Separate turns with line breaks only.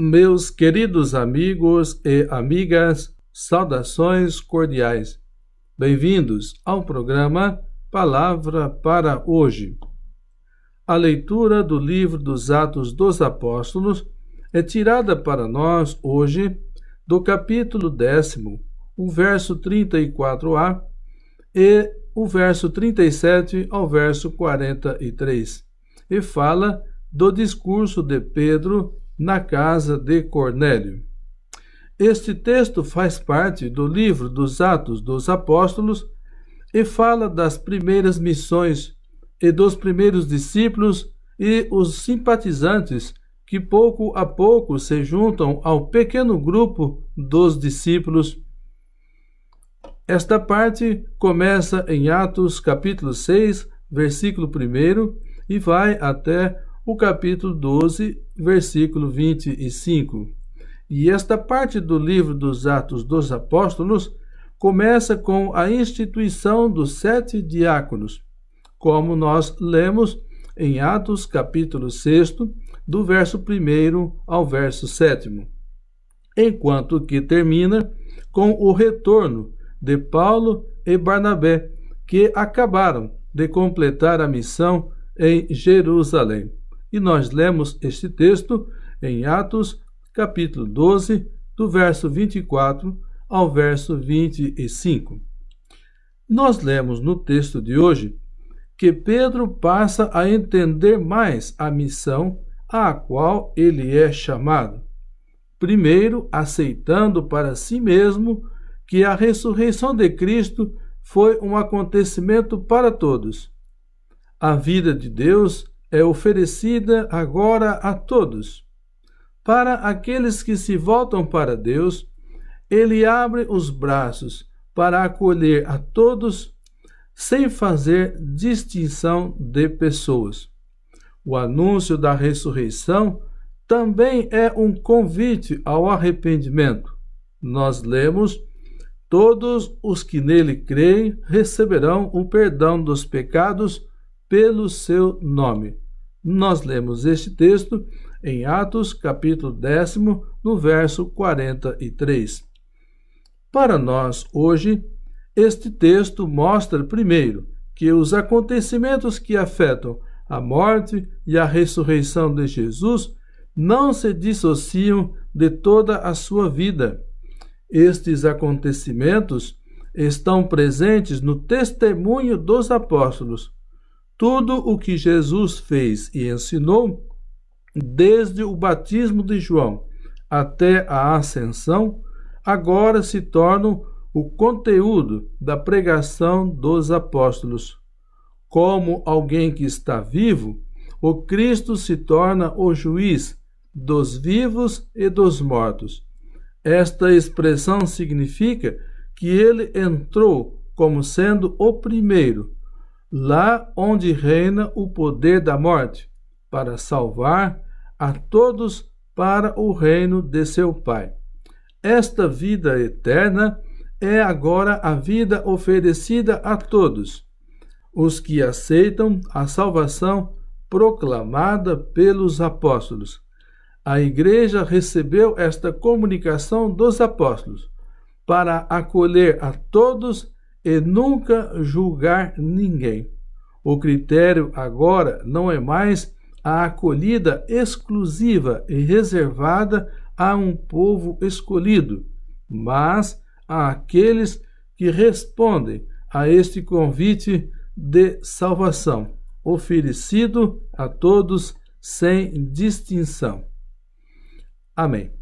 Meus queridos amigos e amigas, saudações cordiais. Bem-vindos ao programa Palavra para Hoje. A leitura do livro dos Atos dos Apóstolos é tirada para nós hoje do capítulo décimo, o verso 34a e o verso 37 ao verso 43, e fala do discurso de Pedro na casa de Cornélio. Este texto faz parte do livro dos Atos dos Apóstolos e fala das primeiras missões e dos primeiros discípulos e os simpatizantes que pouco a pouco se juntam ao pequeno grupo dos discípulos. Esta parte começa em Atos capítulo 6, versículo 1 e vai até o capítulo 12, versículo 25. E esta parte do livro dos Atos dos Apóstolos começa com a instituição dos sete diáconos, como nós lemos em Atos, capítulo 6, do verso 1 ao verso 7. Enquanto que termina com o retorno de Paulo e Barnabé, que acabaram de completar a missão em Jerusalém. E nós lemos este texto em Atos, capítulo 12, do verso 24 ao verso 25. Nós lemos no texto de hoje que Pedro passa a entender mais a missão à qual ele é chamado. Primeiro, aceitando para si mesmo que a ressurreição de Cristo foi um acontecimento para todos. A vida de Deus é oferecida agora a todos. Para aqueles que se voltam para Deus, ele abre os braços para acolher a todos sem fazer distinção de pessoas. O anúncio da ressurreição também é um convite ao arrependimento. Nós lemos: Todos os que nele creem receberão o perdão dos pecados pelo seu nome. Nós lemos este texto em Atos, capítulo 10, no verso 43. Para nós, hoje, este texto mostra, primeiro, que os acontecimentos que afetam a morte e a ressurreição de Jesus não se dissociam de toda a sua vida. Estes acontecimentos estão presentes no testemunho dos apóstolos, tudo o que Jesus fez e ensinou, desde o batismo de João até a ascensão, agora se tornam o conteúdo da pregação dos apóstolos. Como alguém que está vivo, o Cristo se torna o juiz dos vivos e dos mortos. Esta expressão significa que ele entrou como sendo o primeiro lá onde reina o poder da morte, para salvar a todos para o reino de seu Pai. Esta vida eterna é agora a vida oferecida a todos, os que aceitam a salvação proclamada pelos apóstolos. A Igreja recebeu esta comunicação dos apóstolos para acolher a todos e nunca julgar ninguém. O critério agora não é mais a acolhida exclusiva e reservada a um povo escolhido, mas àqueles que respondem a este convite de salvação, oferecido a todos sem distinção. Amém.